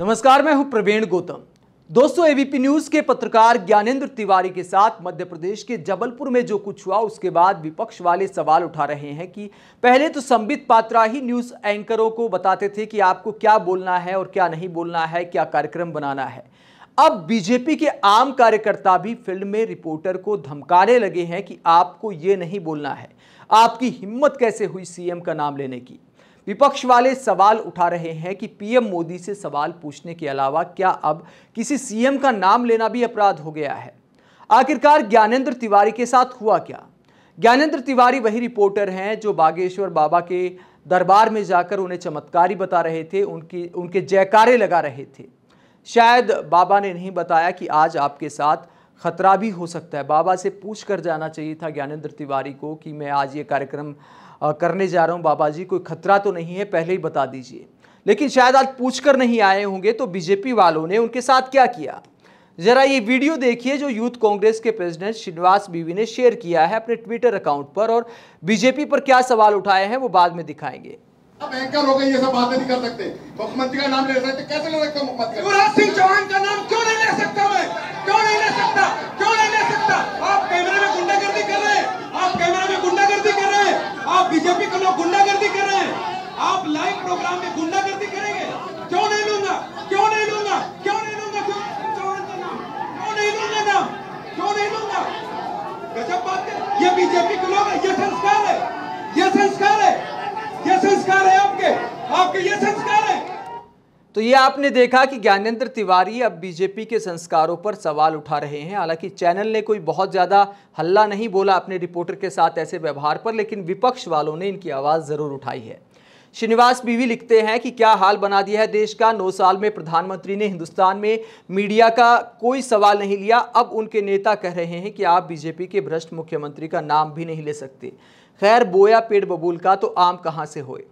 नमस्कार मैं हूं प्रवीण गौतम दोस्तों एबीपी न्यूज के पत्रकार ज्ञानेंद्र तिवारी के साथ मध्य प्रदेश के जबलपुर में जो कुछ हुआ उसके बाद विपक्ष वाले सवाल उठा रहे हैं कि पहले तो संबित पात्रा ही न्यूज एंकरों को बताते थे कि आपको क्या बोलना है और क्या नहीं बोलना है क्या कार्यक्रम बनाना है अब बीजेपी के आम कार्यकर्ता भी फील्ड में रिपोर्टर को धमकाने लगे हैं कि आपको ये नहीं बोलना है आपकी हिम्मत कैसे हुई सीएम का नाम लेने की विपक्ष वाले सवाल उठा रहे हैं कि पीएम मोदी से सवाल पूछने के अलावा क्या अब किसी सीएम का नाम लेना भी अपराध हो गया है आखिरकार ज्ञानेंद्र तिवारी के साथ हुआ क्या ज्ञानेंद्र तिवारी वही रिपोर्टर हैं जो बागेश्वर बाबा के दरबार में जाकर उन्हें चमत्कारी बता रहे थे उनकी उनके जयकारे लगा रहे थे शायद बाबा ने नहीं बताया कि आज आपके साथ ख़तरा भी हो सकता है बाबा से पूछ कर जाना चाहिए था ज्ञानेंद्र तिवारी को कि मैं आज ये कार्यक्रम करने जा रहा हूँ बाबा जी कोई ख़तरा तो नहीं है पहले ही बता दीजिए लेकिन शायद आज पूछ कर नहीं आए होंगे तो बीजेपी वालों ने उनके साथ क्या किया ज़रा ये वीडियो देखिए जो यूथ कांग्रेस के प्रेसिडेंट श्रीनिवास बीवी ने शेयर किया है अपने ट्विटर अकाउंट पर और बीजेपी पर क्या सवाल उठाए हैं वो बाद में दिखाएंगे हो ये सब बातें नहीं कर सकते मुख्यमंत्री का नाम ले सकते तो कैसे ले सकते तो मुख्यमंत्री चौहान का नाम क्यों आप लाइव प्रोग्राम में गुंडागर्दी करेंगे क्यों नहीं लूंगा क्यों नहीं लूंगा क्यों नहीं लूंगा क्यों क्यों नहीं लूंगा नाम क्यों नहीं लूंगा गजब बात है ये बीजेपी के लोग है ये संस्कार है ये संस्कार है ये संस्कार है आपके आपके ये संस्कार है तो ये आपने देखा कि ज्ञानेंद्र तिवारी अब बीजेपी के संस्कारों पर सवाल उठा रहे हैं हालांकि चैनल ने कोई बहुत ज़्यादा हल्ला नहीं बोला अपने रिपोर्टर के साथ ऐसे व्यवहार पर लेकिन विपक्ष वालों ने इनकी आवाज़ ज़रूर उठाई है श्रीनिवास बीवी लिखते हैं कि क्या हाल बना दिया है देश का नौ साल में प्रधानमंत्री ने हिंदुस्तान में मीडिया का कोई सवाल नहीं लिया अब उनके नेता कह रहे हैं कि आप बीजेपी के भ्रष्ट मुख्यमंत्री का नाम भी नहीं ले सकते खैर बोया पेड़ बबूल का तो आम कहाँ से होए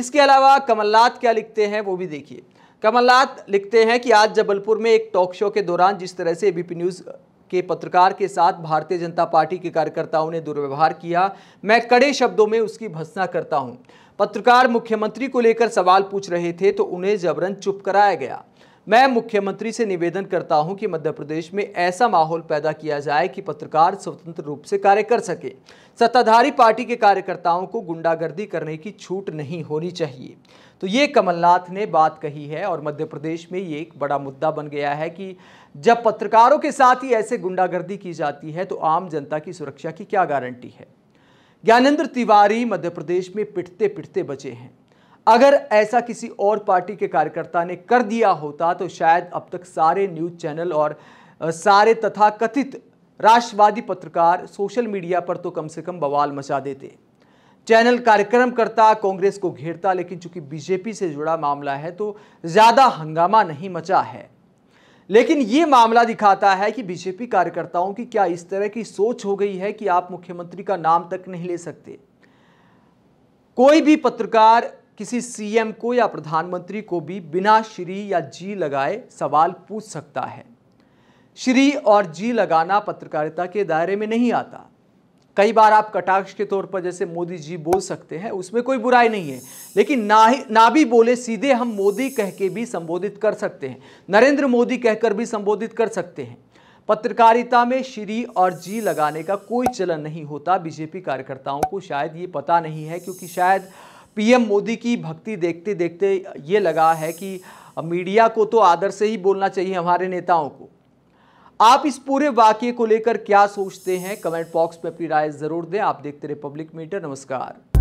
इसके अलावा कमलनाथ क्या लिखते हैं वो भी देखिए कमलनाथ लिखते हैं कि आज जबलपुर में एक टॉक शो के दौरान जिस तरह से एबीपी न्यूज़ के पत्रकार के साथ भारतीय जनता पार्टी के कार्यकर्ताओं ने दुर्व्यवहार किया मैं कड़े शब्दों में उसकी भत्सना करता हूँ पत्रकार मुख्यमंत्री को लेकर सवाल पूछ रहे थे तो उन्हें जबरन चुप कराया गया मैं मुख्यमंत्री से निवेदन करता हूं कि मध्य प्रदेश में ऐसा माहौल पैदा किया जाए कि पत्रकार स्वतंत्र रूप से कार्य कर सके सत्ताधारी पार्टी के कार्यकर्ताओं को गुंडागर्दी करने की छूट नहीं होनी चाहिए तो ये कमलनाथ ने बात कही है और मध्य प्रदेश में ये एक बड़ा मुद्दा बन गया है कि जब पत्रकारों के साथ ही ऐसे गुंडागर्दी की जाती है तो आम जनता की सुरक्षा की क्या गारंटी है ज्ञानेंद्र तिवारी मध्य प्रदेश में पिटते पिटते बचे हैं अगर ऐसा किसी और पार्टी के कार्यकर्ता ने कर दिया होता तो शायद अब तक सारे न्यूज चैनल और सारे तथा कथित राष्ट्रवादी पत्रकार सोशल मीडिया पर तो कम से कम बवाल मचा देते चैनल कार्यक्रम करता कांग्रेस को घेरता लेकिन चूंकि बीजेपी से जुड़ा मामला है तो ज़्यादा हंगामा नहीं मचा है लेकिन ये मामला दिखाता है कि बीजेपी कार्यकर्ताओं की क्या इस तरह की सोच हो गई है कि आप मुख्यमंत्री का नाम तक नहीं ले सकते कोई भी पत्रकार किसी सीएम को या प्रधानमंत्री को भी बिना श्री या जी लगाए सवाल पूछ सकता है श्री और जी लगाना पत्रकारिता के दायरे में नहीं आता कई बार आप कटाक्ष के तौर पर जैसे मोदी जी बोल सकते हैं उसमें कोई बुराई नहीं है लेकिन ना ही ना भी बोले सीधे हम मोदी कह के भी संबोधित कर सकते हैं नरेंद्र मोदी कहकर भी संबोधित कर सकते हैं पत्रकारिता में श्री और जी लगाने का कोई चलन नहीं होता बीजेपी कार्यकर्ताओं को शायद ये पता नहीं है क्योंकि शायद पीएम मोदी की भक्ति देखते देखते ये लगा है कि मीडिया को तो आदर से ही बोलना चाहिए हमारे नेताओं को आप इस पूरे वाक्य को लेकर क्या सोचते हैं कमेंट बॉक्स में अपनी राय जरूर दें आप देखते रहे पब्लिक मीटर नमस्कार